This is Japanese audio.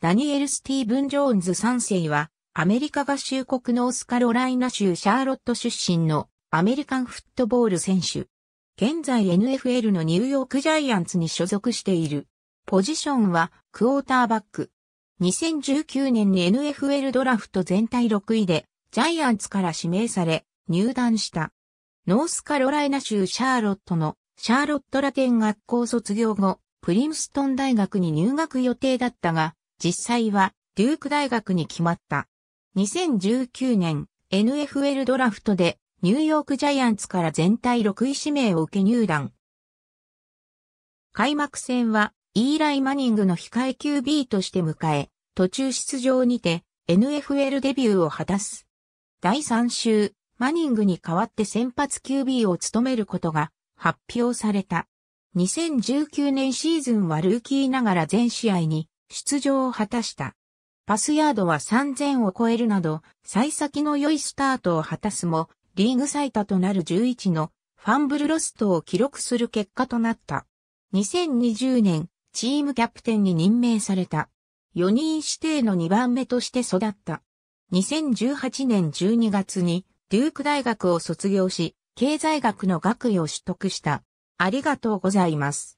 ダニエル・スティーブン・ジョーンズ3世は、アメリカ合衆国ノースカロライナ州シャーロット出身のアメリカンフットボール選手。現在 NFL のニューヨークジャイアンツに所属している。ポジションはクォーターバック。2019年に NFL ドラフト全体6位でジャイアンツから指名され入団した。ノースカロライナ州シャーロットのシャーロットラテン学校卒業後、プリムストン大学に入学予定だったが、実際は、デューク大学に決まった。2019年、NFL ドラフトで、ニューヨークジャイアンツから全体6位指名を受け入団。開幕戦は、イーライ・マニングの控え QB として迎え、途中出場にて NFL デビューを果たす。第3週、マニングに代わって先発 QB を務めることが発表された。2019年シーズンはルーキーながら全試合に出場を果たした。パスヤードは3000を超えるなど、幸先の良いスタートを果たすも、リーグ最多となる11のファンブルロストを記録する結果となった。2020年、チームキャプテンに任命された。4人指定の2番目として育った。2018年12月に、デューク大学を卒業し、経済学の学位を取得した。ありがとうございます。